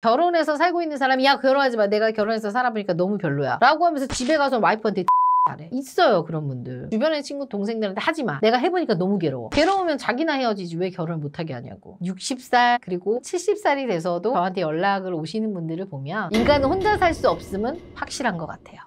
결혼해서 살고 있는 사람이 야 결혼하지 마 내가 결혼해서 살아보니까 너무 별로야 라고 하면서 집에 가서 와이프한테 잘해. 있어요 그런 분들 주변의 친구 동생들한테 하지마 내가 해보니까 너무 괴로워 괴로우면 자기나 헤어지지 왜 결혼을 못하게 하냐고 60살 그리고 70살이 돼서도 저한테 연락을 오시는 분들을 보면 인간은 혼자 살 수 없음은 확실한 것 같아요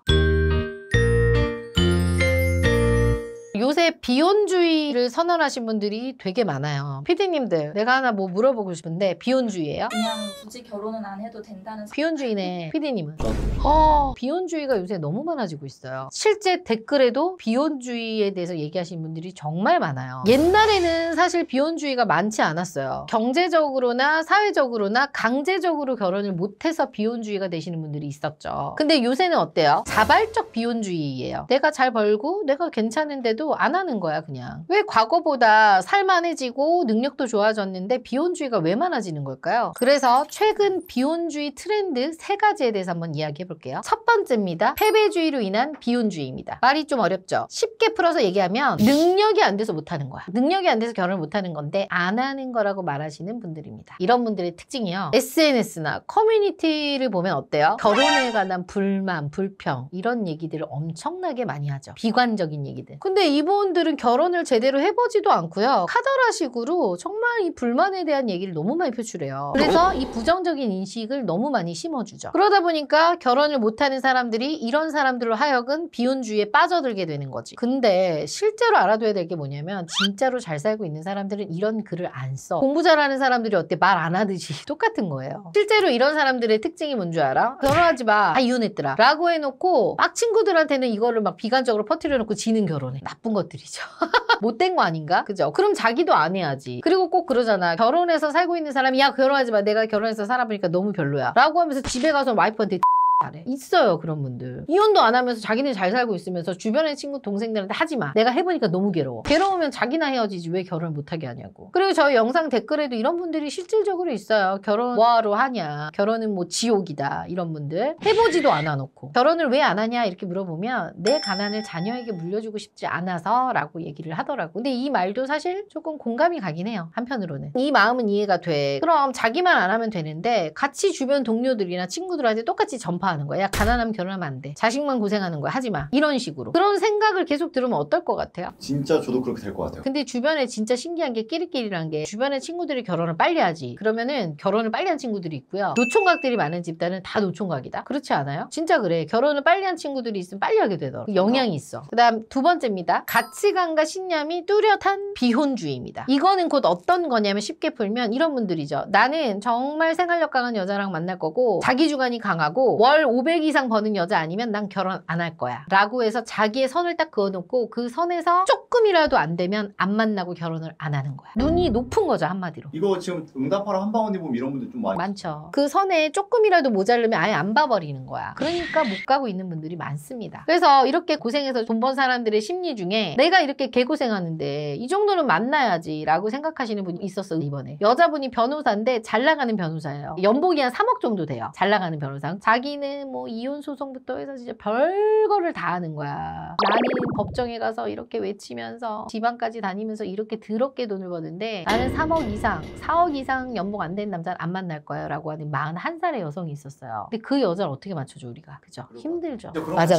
요새 비혼주의를 선언하신 분들이 되게 많아요. 피디님들 내가 하나 뭐 물어보고 싶은데 비혼주의예요? 그냥 굳이 결혼은 안 해도 된다는 비혼주의네. 피디님은? 어, 비혼주의가 요새 너무 많아지고 있어요. 실제 댓글에도 비혼주의에 대해서 얘기하시는 분들이 정말 많아요. 옛날에는 사실 비혼주의가 많지 않았어요. 경제적으로나 사회적으로나 강제적으로 결혼을 못해서 비혼주의가 되시는 분들이 있었죠. 근데 요새는 어때요? 자발적 비혼주의예요. 내가 잘 벌고 내가 괜찮은데도 안 하는 거야 그냥. 왜 과거보다 살만해지고 능력도 좋아졌는데 비혼주의가 왜 많아지는 걸까요? 그래서 최근 비혼주의 트렌드 세 가지에 대해서 한번 이야기해 볼게요. 첫 번째입니다. 패배주의로 인한 비혼주의입니다. 말이 좀 어렵죠? 쉽게 풀어서 얘기하면 능력이 안 돼서 못하는 거야. 능력이 안 돼서 결혼을 못하는 건데 안 하는 거라고 말하시는 분들입니다. 이런 분들의 특징이요. SNS나 커뮤니티를 보면 어때요? 결혼에 관한 불만, 불평 이런 얘기들을 엄청나게 많이 하죠. 비관적인 얘기들. 근데 이분 부모님들은 결혼을 제대로 해보지도 않고요. 카더라식으로 정말 이 불만에 대한 얘기를 너무 많이 표출해요. 그래서 이 부정적인 인식을 너무 많이 심어주죠. 그러다 보니까 결혼을 못하는 사람들이 이런 사람들로 하여금 비혼주의에 빠져들게 되는 거지. 근데 실제로 알아둬야 될 게 뭐냐면 진짜로 잘 살고 있는 사람들은 이런 글을 안 써. 공부 잘하는 사람들이 어때 말 안 하듯이 똑같은 거예요. 실제로 이런 사람들의 특징이 뭔 줄 알아? 결혼하지 마. 다 아, 이혼했더라. 라고 해놓고 막 친구들한테는 이거를 막 비관적으로 퍼뜨려놓고 지는 결혼해. 나쁜 나쁜 것들이죠. 못된 거 아닌가? 그죠? 그럼 자기도 안 해야지. 그리고 꼭 그러잖아. 결혼해서 살고 있는 사람이 야 결혼하지 마. 내가 결혼해서 살아보니까 너무 별로야. 라고 하면서 집에 가서 와이프한테 잘해. 아, 네. 있어요 그런 분들. 이혼도 안 하면서 자기는 잘 살고 있으면서 주변의 친구 동생들한테 하지 마. 내가 해보니까 너무 괴로워. 괴로우면 자기나 헤어지지 왜 결혼을 못하게 하냐고. 그리고 저희 영상 댓글에도 이런 분들이 실질적으로 있어요. 결혼 뭐하러 하냐. 결혼은 뭐 지옥이다 이런 분들. 해보지도 않아놓고 결혼을 왜 안 하냐 이렇게 물어보면 내 가난을 자녀에게 물려주고 싶지 않아서 라고 얘기를 하더라고. 근데 이 말도 사실 조금 공감이 가긴 해요. 한편으로는. 이 마음은 이해가 돼. 그럼 자기만 안 하면 되는데 같이 주변 동료들이나 친구들한테 똑같이 전파 강화하는 거야. 야, 가난하면 결혼하면 안 돼. 자식만 고생하는 거야. 하지 마. 이런 식으로. 그런 생각을 계속 들으면 어떨 것 같아요? 진짜 저도 그렇게 될 것 같아요. 근데 주변에 진짜 신기한 게 끼리끼리란 게 주변에 친구들이 결혼을 빨리 하지. 그러면은 결혼을 빨리 한 친구들이 있고요. 노총각들이 많은 집단은 다 노총각이다. 그렇지 않아요? 진짜 그래. 결혼을 빨리 한 친구들이 있으면 빨리 하게 되더라. 고 영향이 있어. 그다음 두 번째입니다. 가치관과 신념이 뚜렷한 비혼주의입니다. 이거는 곧 어떤 거냐면 쉽게 풀면 이런 분들이죠. 나는 정말 생활력 강한 여자랑 만날 거고 자기 주관이 강하고 월 월500 이상 버는 여자 아니면 난 결혼 안 할 거야 라고 해서 자기의 선을 딱 그어놓고 그 선에서 조금이라도 안 되면 안 만나고 결혼을 안 하는 거야 눈이 높은 거죠 한마디로 이거 지금 응답하라 한방언니 보면 이런 분들 좀 많이 많죠 그 선에 조금이라도 모자르면 아예 안 봐버리는 거야 그러니까 못 가고 있는 분들이 많습니다 그래서 이렇게 고생해서 돈 번 사람들의 심리 중에 내가 이렇게 개고생하는데 이 정도는 만나야지 라고 생각하시는 분이 있었어 이번에 여자분이 변호사인데 잘 나가는 변호사예요 연봉이 한 3억 정도 돼요 잘 나가는 변호사 자기는 뭐 이혼 소송부터 해서 진짜 별거를 다 하는 거야. 나는 법정에 가서 이렇게 외치면서 지방까지 다니면서 이렇게 더럽게 돈을 버는데 나는 3억 이상, 4억 이상 연봉 안 된 남자는 안 만날 거야 라고 하는 41살의 여성이 있었어요. 근데 그 여자를 어떻게 맞춰줘 우리가. 그죠? 그러니까. 힘들죠. 맞아.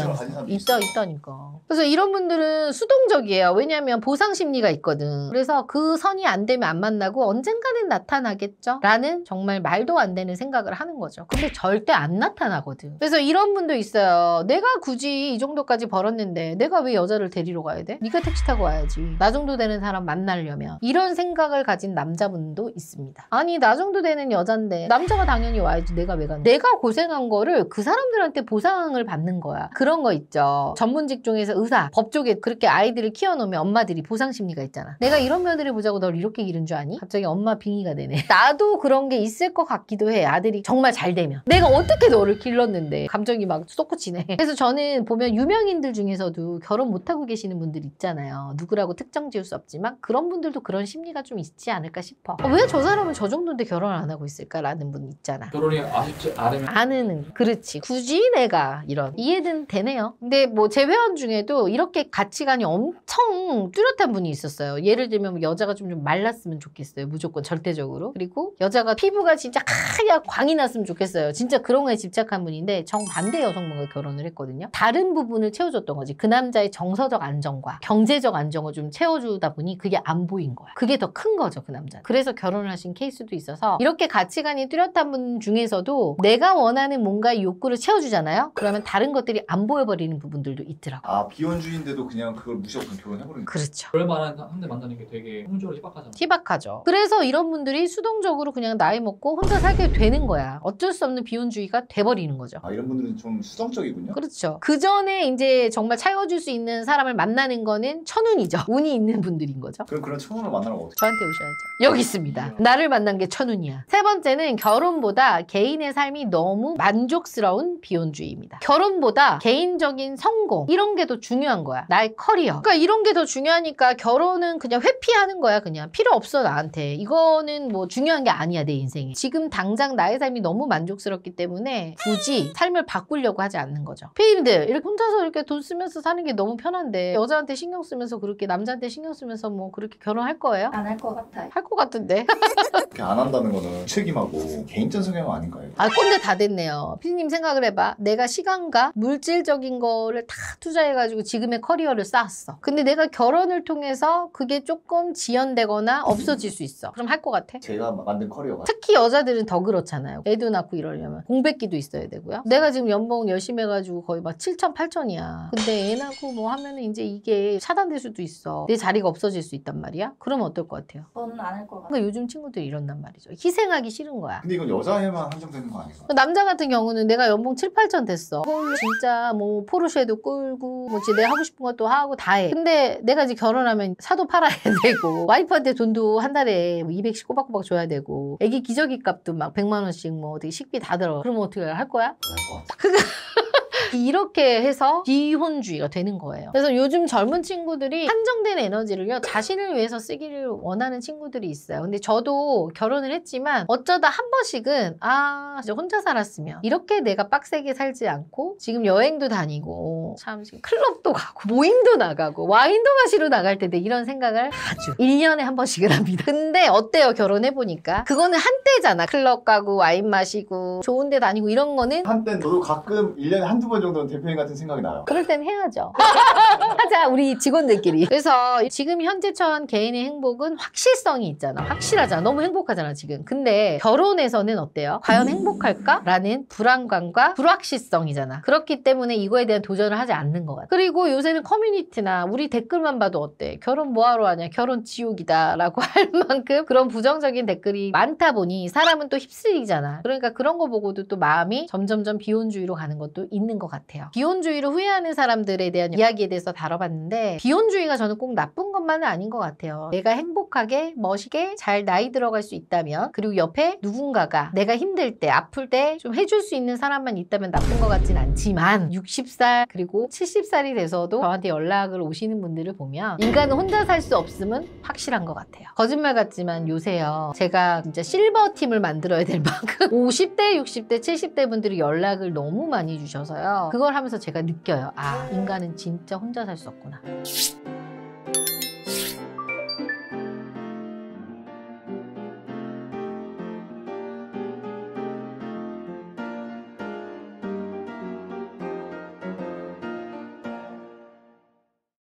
있다 있다니까. 그래서 이런 분들은 수동적이에요. 왜냐하면 보상 심리가 있거든. 그래서 그 선이 안 되면 안 만나고 언젠가는 나타나겠죠? 라는 정말 말도 안 되는 생각을 하는 거죠. 근데 절대 안나타나고 거거든. 그래서 이런 분도 있어요. 내가 굳이 이 정도까지 벌었는데 내가 왜 여자를 데리러 가야 돼? 네가 택시 타고 와야지. 나 정도 되는 사람 만나려면 이런 생각을 가진 남자분도 있습니다. 아니 나 정도 되는 여잔데 남자가 당연히 와야지 내가 왜 가는 내가 고생한 거를 그 사람들한테 보상을 받는 거야. 그런 거 있죠. 전문직 중에서 의사, 법 쪽에 그렇게 아이들을 키워놓으면 엄마들이 보상 심리가 있잖아. 내가 이런 며느리 보자고 널 이렇게 기른 줄 아니? 갑자기 엄마 빙의가 되네. 나도 그런 게 있을 것 같기도 해. 아들이 정말 잘 되면. 내가 어떻게 너를 길러 불렀는데 감정이 막 쏟구치네. 그래서 저는 보면 유명인들 중에서도 결혼 못하고 계시는 분들 있잖아요. 누구라고 특정 지을 수 없지만 그런 분들도 그런 심리가 좀 있지 않을까 싶어. 아, 어, 왜저 사람은 저 정도인데 결혼 을안 하고 있을까라는 분 있잖아. 결혼이 아쉽지 않으면 아는 그렇지. 굳이 내가 이런 이해는 되네요. 근데 뭐 제 회원 중에도 이렇게 가치관이 엄청 뚜렷한 분이 있었어요. 예를 들면 여자가 좀, 좀 말랐으면 좋겠어요. 무조건 절대적으로. 그리고 여자가 피부가 진짜 하얗 광이 났으면 좋겠어요. 진짜 그런 거에 집착한 분 분인데 정반대 여성분과 결혼을 했거든요. 다른 부분을 채워줬던 거지. 그 남자의 정서적 안정과 경제적 안정을 좀 채워주다 보니 그게 안 보인 거야. 그게 더 큰 거죠, 그 남자. 그래서 결혼을 하신 케이스도 있어서 이렇게 가치관이 뚜렷한 분 중에서도 내가 원하는 뭔가의 욕구를 채워주잖아요. 그러면 다른 것들이 안 보여버리는 부분들도 있더라고. 아 비혼주의인데도 그냥 그걸 무시하고 결혼해버리는. 그렇죠. 그럴만한 한대 만나는 게 되게 성적으로 희박하잖아요. 희박하죠. 그래서 이런 분들이 수동적으로 그냥 나이 먹고 혼자 살게 되는 거야. 어쩔 수 없는 비혼주의가 돼버리는 거야. 거죠. 아, 이런 분들은 좀 수성적이군요. 그렇죠. 그 전에 이제 정말 차여줄수 있는 사람을 만나는 거는 천운이죠. 운이 있는 분들인 거죠. 그럼 그런 천운을 만나라고 어떻게? 저한테 오셔야죠. 여기 있습니다. 네. 나를 만난 게 천운이야. 세 번째는 결혼보다 개인의 삶이 너무 만족스러운 비혼주의입니다. 결혼보다 개인적인 성공 이런 게 더 중요한 거야. 나의 커리어. 그러니까 이런 게 더 중요하니까 결혼은 그냥 회피하는 거야. 그냥 필요 없어 나한테. 이거는 뭐 중요한 게 아니야 내 인생에. 지금 당장 나의 삶이 너무 만족스럽기 때문에 굳이 없이 삶을 바꾸려고 하지 않는 거죠. 피디님들 이렇게 혼자서 이렇게 돈 쓰면서 사는 게 너무 편한데 여자한테 신경 쓰면서 그렇게 남자한테 신경 쓰면서 뭐 그렇게 결혼할 거예요? 안 할 것 같아요. 할 것 같은데. 그렇게 안 한다는 거는 책임하고 개인적 성향 아닌가요? 아 근데 다 됐네요. 피디님 생각을 해봐. 내가 시간과 물질적인 거를 다 투자해가지고 지금의 커리어를 쌓았어. 근데 내가 결혼을 통해서 그게 조금 지연되거나 없어질 수 있어. 그럼 할 것 같아? 제가 만든 커리어가 특히 여자들은 더 그렇잖아요. 애도 낳고 이러려면 공백기도 있어야 돼. 고 되고요. 내가 지금 연봉 열심히 해가지고 거의 막 7천, 8천이야. 근데 애 낳고 뭐 하면은 이제 이게 차단될 수도 있어. 내 자리가 없어질 수 있단 말이야. 그럼 어떨 것 같아요? 저는 안할 것 같아요. 그러니까 요즘 친구들이 이런단 말이죠. 희생하기 싫은 거야. 근데 이건 여자애만 한정되는 거 아닌가? 그러니까 남자 같은 경우는 내가 연봉 7, 8천 됐어. 진짜 뭐 포르쉐도 끌고 뭐 진짜 내가 하고 싶은 것도 하고 다 해. 근데 내가 이제 결혼하면 사도 팔아야 되고 와이프한테 돈도 한 달에 200씩 뭐 꼬박꼬박 줘야 되고 애기 기저귀 값도 막 100만 원씩 뭐 어떻게 식비 다 들어. 그러면 어떻게 할 거야? 어. 그거 이렇게 해서 비혼주의가 되는 거예요. 그래서 요즘 젊은 친구들이 한정된 에너지를요 자신을 위해서 쓰기를 원하는 친구들이 있어요. 근데 저도 결혼을 했지만 어쩌다 한 번씩은 아 진짜 혼자 살았으면 이렇게 내가 빡세게 살지 않고 지금 여행도 다니고 참 지금 클럽도 가고 모임도 나가고 와인도 마시러 나갈 때데 이런 생각을 아주 1년에 한 번씩은 합니다. 근데 어때요 결혼해보니까 그거는 한때잖아 클럽 가고 와인 마시고 좋은 데 다니고 이런 거는 한때 저도 가끔 1년에 한두 번 정도는 대표님 같은 생각이 나요. 그럴 땐 해야죠. 하자 우리 직원들끼리. 그래서 지금 현재 처한 개인의 행복은 확실성이 있잖아. 확실하잖아. 너무 행복하잖아 지금. 근데 결혼에서는 어때요? 과연 행복할까라는 불안감과 불확실성이잖아. 그렇기 때문에 이거에 대한 도전을 하지 않는 것 같아. 그리고 요새는 커뮤니티나 우리 댓글만 봐도 어때? 결혼 뭐하러 하냐? 결혼 지옥이다라고 할 만큼 그런 부정적인 댓글이 많다 보니 사람은 또 휩쓸리잖아. 그러니까 그런 거 보고도 또 마음이 점점점 비혼주의로 가는 것도 있는 것 같아. 같아요. 비혼주의를 후회하는 사람들에 대한 이야기에 대해서 다뤄봤는데 비혼주의가 저는 꼭 나쁜 것만은 아닌 것 같아요. 내가 행복하게 멋있게 잘 나이 들어갈 수 있다면 그리고 옆에 누군가가 내가 힘들 때 아플 때 좀 해줄 수 있는 사람만 있다면 나쁜 것 같진 않지만 60살 그리고 70살이 돼서도 저한테 연락을 오시는 분들을 보면 인간은 혼자 살 수 없음은 확실한 것 같아요. 거짓말 같지만 요새요 제가 진짜 실버팀을 만들어야 될 만큼 50대, 60대, 70대 분들이 연락을 너무 많이 주셔서요. 그걸 하면서 제가 느껴요. 아, 음. 인간은 진짜 혼자 살 수 없구나.